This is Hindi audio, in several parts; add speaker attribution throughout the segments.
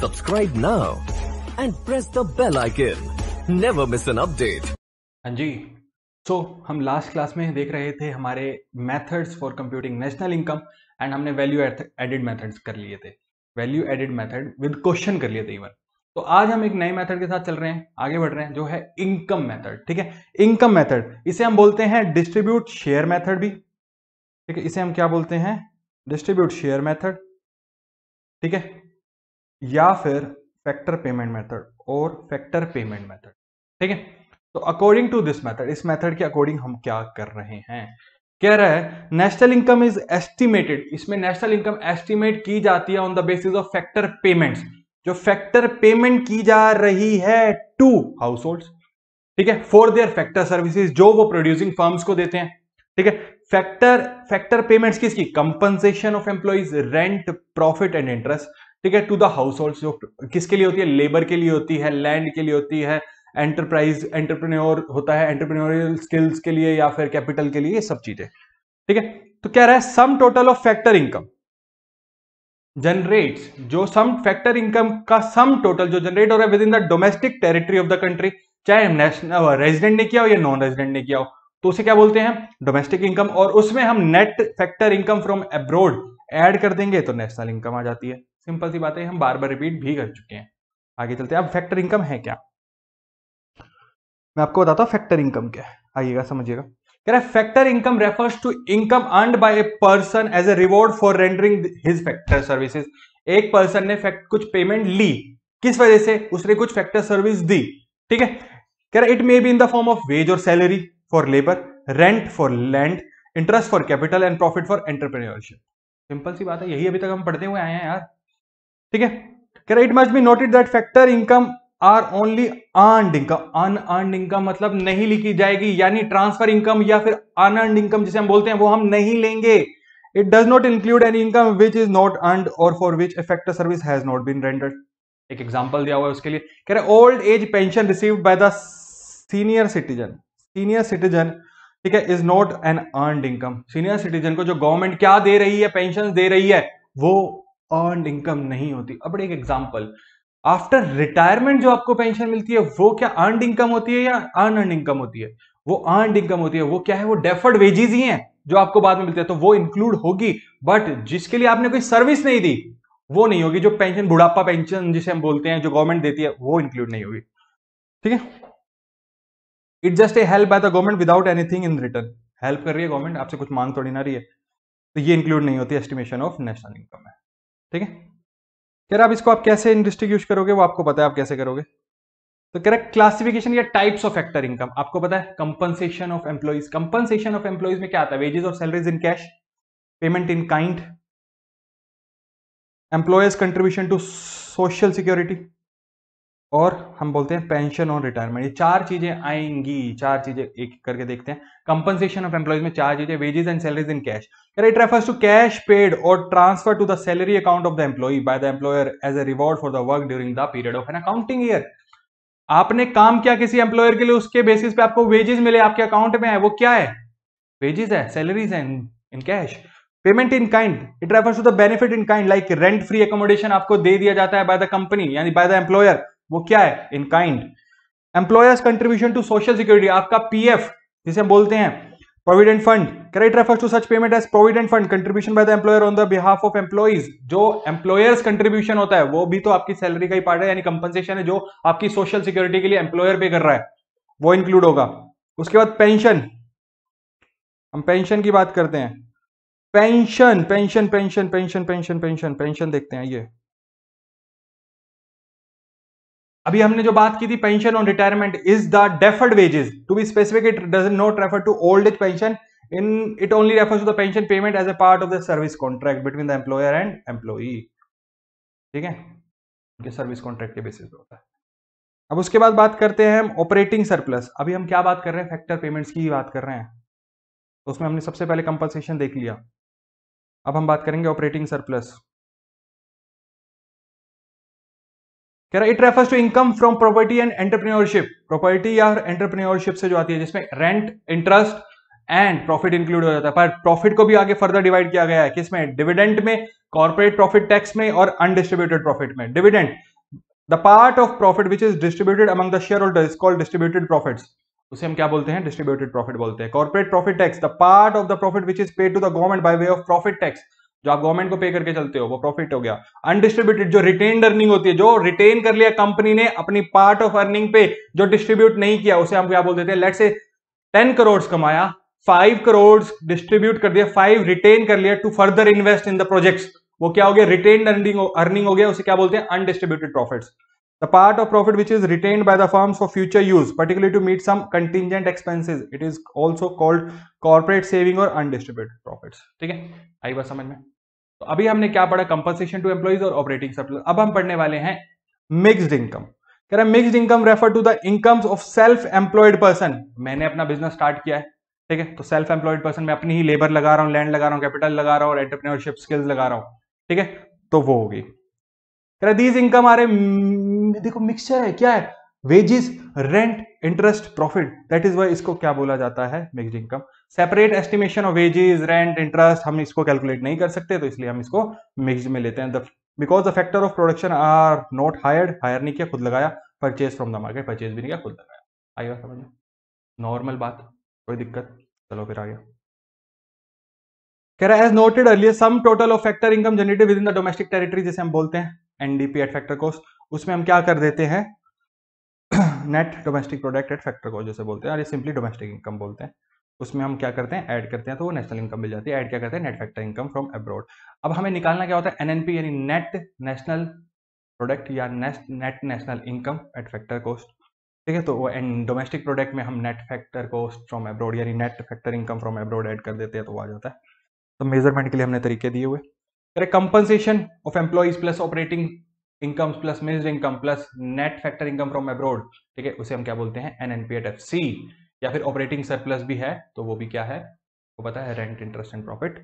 Speaker 1: Subscribe now and press the bell icon never miss an update हाँ जी सो so, हम लास्ट क्लास में देख रहे थे हमारे methods for computing national income and हमने वैल्यू एडेड मेथड्स कर लिए थे value added method with question कर लिए थे इवन तो आज हम एक नए मेथड के साथ चल रहे हैं आगे बढ़ रहे हैं जो है इनकम मेथड ठीक है इनकम मेथड इसे हम बोलते हैं डिस्ट्रीब्यूट शेयर मेथड भी ठीक है इसे हम क्या बोलते हैं डिस्ट्रीब्यूट शेयर मेथड ठीक है या फिर फैक्टर पेमेंट मेथड और फैक्टर पेमेंट मेथड ठीक है तो अकॉर्डिंग टू दिस मेथड इस मेथड के अकॉर्डिंग हम क्या कर रहे हैं कह रहा है नेशनल इनकम इज एस्टिमेटेड इसमें नेशनल इनकम एस्टिमेट की जाती है on the basis of factor payments जो फैक्टर पेमेंट की जा रही है टू हाउस होल्ड ठीक है फॉर देयर फैक्टर सर्विसेज जो वो प्रोड्यूसिंग फर्म्स को देते हैं ठीक है फैक्टर फैक्टर पेमेंट्स किसकी compensation of employees rent profit and interest ठीक है टू द हाउस होल्ड जो किसके लिए होती है लेबर के लिए होती है लैंड के लिए होती है एंटरप्राइज एंटरप्रेन्योर होता है एंटरप्रेन्योरियल स्किल्स के लिए या फिर कैपिटल के लिए ये सब चीजें ठीक है तो क्या रहा है sum total of factor income generate जो सम फैक्टर इनकम का सम टोटल जो जनरेट हो रहा है within the domestic territory of the country चाहे नेशनल रेजिडेंट ने किया हो या नॉन रेजिडेंट ने किया हो तो उसे क्या बोलते हैं डोमेस्टिक इनकम और उसमें हम net factor income from abroad add कर देंगे तो नेशनल इनकम आ जाती है सिंपल सी बात है हम बार बार रिपीट भी कर चुके हैं आगे चलते हैं अब फैक्टर इनकम है क्या मैं आपको बताता हूँ फैक्टर इनकम क्या है आइएगा समझिएगा कह रहा है factor income refers to income earn by a person as a reward for rendering his factor services एक पर्सन ने फैक्ट कुछ पेमेंट ली किस वजह से उसने कुछ फैक्टर सर्विस दी ठीक है कह रहा it may be in the form of wage और salary for labour rent for land interest for capital and profit for entrepreneurship simple सी बात है यही अभी तक हम पढ़ते हुए आए हैं यार ठीक है कह रहा it must be noted that factor income are only earned income unearned income मतलब नहीं लिखी जाएगी यानी ट्रांसफर इनकम या फिर अनअर्नड इनकम जिसे हम बोलते हैं वो हम नहीं लेंगे it does not include any income which is not earned और for which a factor service has not been rendered एक एग्जाम्पल दिया हुआ है उसके लिए कह रहे old age pension receive by the senior citizen senior citizen ठीक है is not an earned income senior citizen को जो गवर्नमेंट क्या दे रही है पेंशन दे रही है वो अर्न इनकम नहीं होती अब एक एग्जाम्पल आफ्टर रिटायरमेंट जो आपको पेंशन मिलती है वो क्या अर्न इनकम होती है या अन अर्न इनकम होती है वो अर्न इनकम होती है वो क्या है वो डेफर्ड वेजेस ही हैं जो आपको बाद में मिलते हैं तो वो इंक्लूड होगी बट जिसके लिए आपने कोई सर्विस नहीं दी वो नहीं होगी जो पेंशन बुढ़ापा पेंशन जिसे हम बोलते हैं जो गवर्नमेंट देती है वो इंक्लूड नहीं होगी ठीक है it just a help by the government without anything in return help कर रही है गवर्नमेंट आपसे कुछ मांग थोड़ी ना रही है तो ये इंक्लूड नहीं होती एस्टिमेशन ऑफ नेशनल इनकम है ठीक है कह रहे आप इसको आप कैसे डिस्ट्रीब्यूट करोगे वो आपको पता है आप कैसे करोगे तो कह रहा क्लासिफिकेशन या टाइप्स ऑफ फैक्टर इनकम आपको पता है compensation of employees compensation of employees में क्या आता है वेजेस और salaries in cash payment in kind employers contribution to social security और हम बोलते हैं पेंशन और रिटायरमेंट ये चार चीजें आएंगी चार चीजें एक करके देखते हैं कंपनसेशन ऑफ एम्प्लॉयज में चार चीजें wages and salaries in cash it refers to cash paid और transfer to the salary account of the employee by the employer as a reward for the work during the period of an accounting year आपने काम किया किसी एम्प्लॉयर के लिए उसके बेसिस पे आपको वेजेस मिले आपके अकाउंट में है वो क्या है वेजेस है सैलरीज है in cash payment in kind it refers to the benefit in kind like rent free accommodation आपको दे दिया जाता है बाय द कंपनी यानी बाय द एम्प्लॉयर वो क्या है in kind employers contribution to social security आपका पीएफ जिसे हम बोलते हैं provident fund credit refer to such payment as provident fund contribution by the employer on the behalf of employees जो एम्प्लॉयर्स कंट्रीब्यूशन होता है वो भी तो आपकी सैलरी का ही पार्ट है यानी कंपनसेशन है जो आपकी सोशल सिक्योरिटी के लिए एम्प्लॉयर पे कर रहा है वो इंक्लूड होगा उसके बाद पेंशन हम पेंशन की बात करते हैं pension pension pension pension pension pension pension देखते हैं ये अभी हमने जो बात की थी pension on retirement is the deferred wages to be specific it does not refer to old age pension in it only refer to the pension payment as a part of the service contract between the employer and employee ठीक है उनके सर्विस कॉन्ट्रैक्ट के बेसिस पे होता है अब उसके बाद बात करते हैं हम ऑपरेटिंग सरप्लस अभी हम क्या बात कर रहे हैं फैक्टर पेमेंट्स की ही बात कर रहे हैं तो उसमें हमने सबसे पहले कंपनसेशन देख लिया अब हम बात करेंगे ऑपरेटिंग सरप्लस कह रहा it refers to income from property and entrepreneurship property या एंटरप्रीनियोरशिप से जो आती है जिसमें rent interest and profit include हो जाता है पर प्रॉफिट को भी आगे फर्दर डिवाइड किया गया है किसमें डिविडेंट में कॉर्पोरेट प्रॉफिट टैक्स में और अनडिस्ट्रीब्यूटेड प्रॉफिट में dividend the part of profit which is distributed among the shareholder is called distributed profit उसे हम क्या बोलते हैं डिस्ट्रीब्यूटेड प्रॉफिट बोलते हैं corporate profit tax the part of the profit which is paid to the government by way of profit tax जो आप गवर्नमेंट को पे करके चलते हो वो प्रॉफिट हो गया अनडिस्ट्रीब्यूटेड जो रिटेन अर्निंग होती है जो रिटेन कर लिया कंपनी ने अपनी पार्ट ऑफ अर्निंग पे जो डिस्ट्रीब्यूट नहीं किया उसे हम क्या बोल देते हैं लेट से टेन करोड़ कमाया फाइव करोड़ डिस्ट्रीब्यूट कर दिया फाइव रिटेन कर लिया to further invest in the project वो क्या हो गया रिटेन अर्निंग अर्निंग हो गया उसे क्या बोलते हैं undistributed profit the part of profit which is retained by the firms for future use particularly to meet some contingent expenses it is also called corporate saving or undistributed profits ठीक है आई बात समझ में तो अभी हमने क्या पढ़ा कंपनसेशन टू एम्प्लॉइज और ऑपरेटिंग सरप्लस अब हम पढ़ने वाले हैं मिक्सड इनकम कह रहे हैं mixed income refer to the incomes of self employed person मैंने अपना बिजनेस स्टार्ट किया है ठीक है तो सेल्फ एम्प्लॉयड पर्सन मैं अपनी ही लेबर लगा रहा हूँ लैंड लगा रहा हूँ कैपिटल लगा रहा हूँ और एंटरप्रीनरशिप स्किल्स लगा रहा हूँ ठीक है तो वो होगी कह रहा दीज इनकम आ रहे देखो मिक्सचर है क्या है wages rent interest profit that is why इसको क्या बोला जाता है mixed income separate estimation of wages rent interest हम इसको कैलकुलेट नहीं कर सकते तो इसलिए हम इसको मिक्सड में लेते हैं because the factor of production are not hired hire नहीं किया खुद लगाया purchase from the market purchase भी नहीं किया खुद लगाया आई बात समझ में नॉर्मल बात कोई दिक्कत चलो फिर आ गया कह रहा है as noted earlier sum total of factor income generated within the domestic territory जिसे हम बोलते हैं एनडीपी एट फैक्टर कोस्ट उसमें हम क्या कर देते हैं net domestic product at factor को जैसे बोलते हैं और ये सिंपली डोमेस्टिक इनकम बोलते हैं उसमें हम क्या करते हैं ऐड करते हैं तो वो नेशनल इनकम मिल जाती है ऐड क्या करते हैं net factor income from abroad अब हमें निकालना क्या होता है एनएनपी यानी नेट नेशनल प्रोडक्ट या net national income at factor cost ठीक है तो वो एंड डोमेस्टिक प्रोडक्ट में हम net factor cost from abroad यानी net factor income from abroad add कर देते हैं तो वो आ जाता है तो मेजरमेंट के लिए हमने तरीके दिए हुए compensation of employees plus operating income plus mixed income plus net factor income from abroad ठीक है उसे हम क्या बोलते हैं एन एन एफ सी या फिर ऑपरेटिंग सरप्लस भी है तो वो भी क्या है वो पता है रेंट इंटरेस्ट एंड प्रॉफिट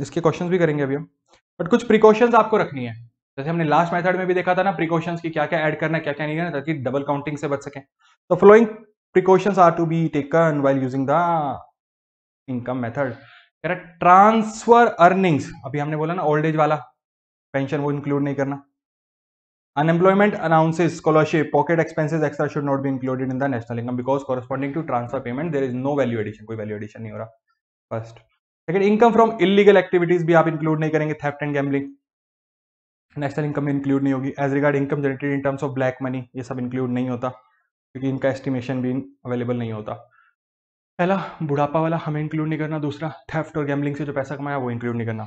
Speaker 1: इसके क्वेश्चन भी करेंगे अभी हम बट कुछ प्रिकॉशंस आपको रखनी है जैसे हमने लास्ट मेथड में भी देखा था ना प्रिकॉशंस की क्या क्या ऐड करना है क्या क्या नहीं करना ताकि डबल काउंटिंग से बच सके तो following precautions are to be taken while using the income method transfer earnings अभी हमने बोला ना ओल्ड एज वाला पेंशन वो इंक्लूड नहीं करना unemployment allowances scholarship pocket expenses extra should not be included in the national income because corresponding to transfer payment there is no value addition कोई वैल्यू एडिशन नहीं हो रहा फर्स्ट लेकिन इनकम फ्रॉम इलीगल एक्टिविटीज भी आप इंक्लूड नहीं करेंगे theft and gambling national income include नहीं होगी as regard income generated in terms of black money ये सब इंक्लूड नहीं होता क्योंकि इनका एस्टिमेशन भी अवेलेबल नहीं होता पहला बुढ़ापा वाला हमें इंक्लूड नहीं करना दूसरा थेफ्ट और गैम्बलिंग से जो पैसा कमाया वो इंक्लूड नहीं करना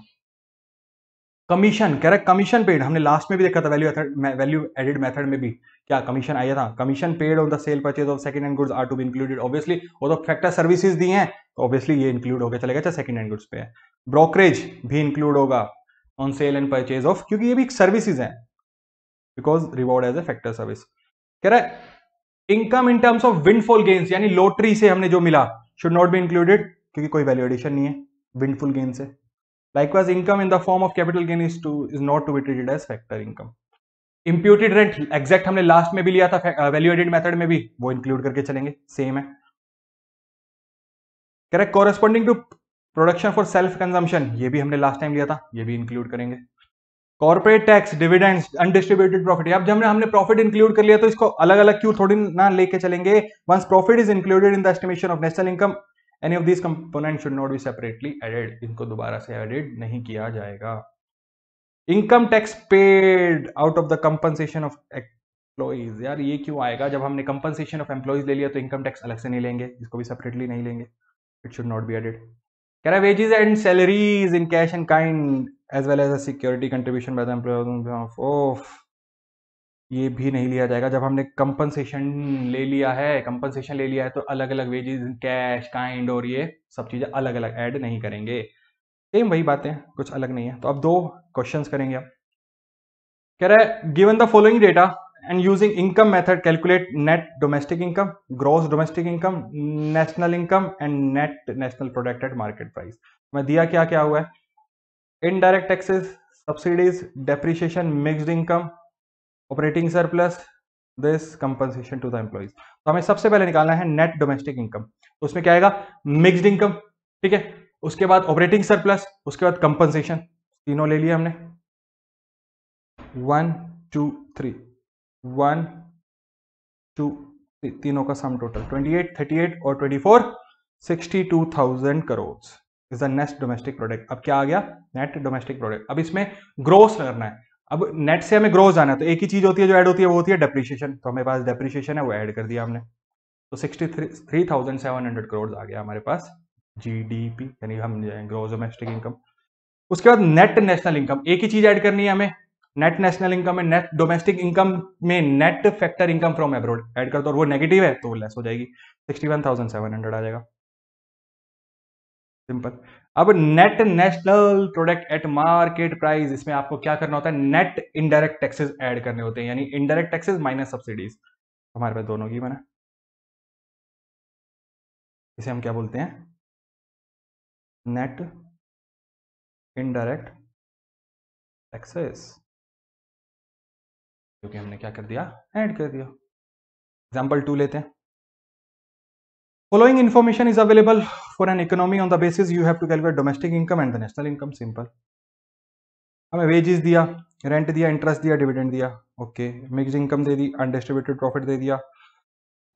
Speaker 1: कमीशन कह रहा है कमीशन पेड हमने लास्ट में भी देखा था वैल्यू वैल्यू एडेड मेथड में भी क्या कमीशन आया था commission paid on the sale purchase of second hand goods are to be included obviously वो तो फैक्टर सर्विसेज दी हैं तो ऑब्वियसली ये इंक्लूड गया चलेगा चाहे सेकंड हैंड गुड्स पे है ब्रोकरेज भी इंक्लूड होगा on sale and purchase of क्योंकि ये भी सर्विसेज हैं because reward as a factor service कह रहा है income in terms of windfall gains यानी लॉटरी से हमने जो मिला शुड नॉट बी इंक्लूडेड क्योंकि कोई वैल्यू एडिशन नहीं है विंडफुल गेन्स से Likewise, income in the form of capital gain is to is not to be treated as factor income. Imputed rent exact हमने last में भी लिया था value added method में भी वो include करके चलेंगे same है correct corresponding to production for self consumption ये भी हमने last time लिया था ये भी include करेंगे corporate tax dividends undistributed profit अब जब हमने प्रॉफिट इंक्लूड कर लिया तो इसको अलग अलग क्यों थोड़ी ना लेके चलेंगे once profit is included in the estimation of national income any of this component should not be separately added इनको दोबारा से एडेड नहीं किया जाएगा income tax paid out of the compensation of employees यार ये क्यों आएगा जब हमने कंपनसेशन ऑफ एम्प्लॉइज ले लिया तो इनकम टैक्स अलग से नहीं लेंगे इसको भी सेपरेटली नहीं लेंगे it should not be added कह रहा है wages and salaries in cash and kind as well as a security contribution by the employer of ये भी नहीं लिया जाएगा जब हमने कंपनसेशन ले लिया है कंपनसेशन ले लिया है तो अलग अलग वेजेस कैश काइंड और ये सब चीज़ें अलग अलग ऐड नहीं करेंगे सेम वही बातें कुछ अलग नहीं है तो अब दो क्वेश्चंस करेंगे आप कह रहा है given the following data and using income method calculate net domestic income gross domestic income national income and net national product at market price मैं दिया क्या क्या हुआ है indirect taxes subsidies depreciation mixed income operating surplus this compensation to the employees तो हमें सबसे पहले निकालना है नेट डोमेस्टिक इनकम तो उसमें क्या आएगा मिक्सड इनकम ठीक है उसके बाद ऑपरेटिंग सरप्लस उसके बाद कंपनसेशन तीनों ले लिया हमने one two three one two three तीनों का sum total twenty eight thirty eight और twenty four sixty two thousand crore is the next domestic product अब क्या आ गया नेट डोमेस्टिक प्रोडक्ट अब इसमें ग्रोस करना है अब नेट से हमें ग्रोज जाना है तो एक ही चीज़ होती है जो ऐड होती है वो होती है डेप्रिशिएशन तो हमारे पास डेप्रिशिएशन है वो ऐड कर दिया हमने तो sixty three thousand seven hundred crore आ गया हमारे पास जीडीपी यानी हम ग्रोस डोमेस्टिक इनकम उसके बाद नेट नेशनल इनकम एक ही चीज़ ऐड करनी है हमें नेट नेशनल इनकम में नेट डोमेस्टिक इनकम में net factor income from abroad add कर दो और वो नेगेटिव है तो लेस हो जाएगी sixty one thousand seven hundred आ जाएगा सिंपल अब net national product at market price इसमें आपको क्या करना होता है नेट इनडायरेक्ट टैक्सेस ऐड करने होते हैं यानी इनडायरेक्ट टैक्सेस माइनस सब्सिडीज हमारे पास दोनों की बना इसे हम क्या बोलते हैं नेट इनडायरेक्ट टैक्सेस क्योंकि हमने क्या कर दिया ऐड कर दिया एग्जाम्पल टू लेते हैं following information is available for an economy on the basis you have to calculate domestic income and the national income simple हमें वेजेस दिया रेंट दिया इंटरेस्ट दिया डिविडेंड दिया ओके मिक्स इनकम दे दी अनडिस्ट्रीब्यूटेड प्रॉफिट दे दिया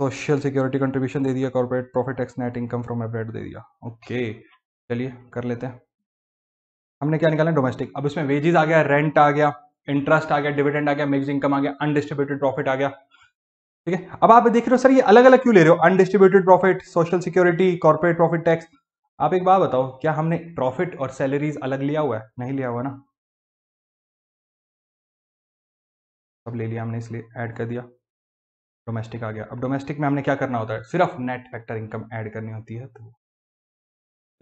Speaker 1: सोशल सिक्योरिटी कंट्रीब्यूशन दे दिया corporate profit tax net income from abroad दे दिया ओके चलिए कर लेते हैं हमने क्या निकाला डोमेस्टिक अब इसमें वेजेस आ गया रेंट आ गया इंटरेस्ट आ गया डिविडेंड आ गया मिक्स इनकम आ गया अनडिस्ट्रीब्यूटेड प्रॉफिट आ गया ठीक है अब आप देख रहे हो सर ये अलग अलग क्यों ले रहे हो undistributed profit social security corporate profit tax आप एक बात बताओ क्या हमने प्रॉफिट और सैलरीज अलग लिया हुआ है नहीं लिया हुआ ना अब ले लिया हमने इसलिए ऐड कर दिया डोमेस्टिक आ गया अब डोमेस्टिक में हमने क्या करना होता है सिर्फ नेट फैक्टर इनकम ऐड करनी होती है तो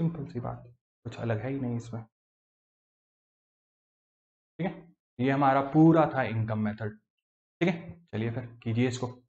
Speaker 1: सिंपल सी बात कुछ अलग है ही नहीं इसमें ठीक है ये हमारा पूरा था इनकम मेथड ठीक है चलिए फिर कीजिए इसको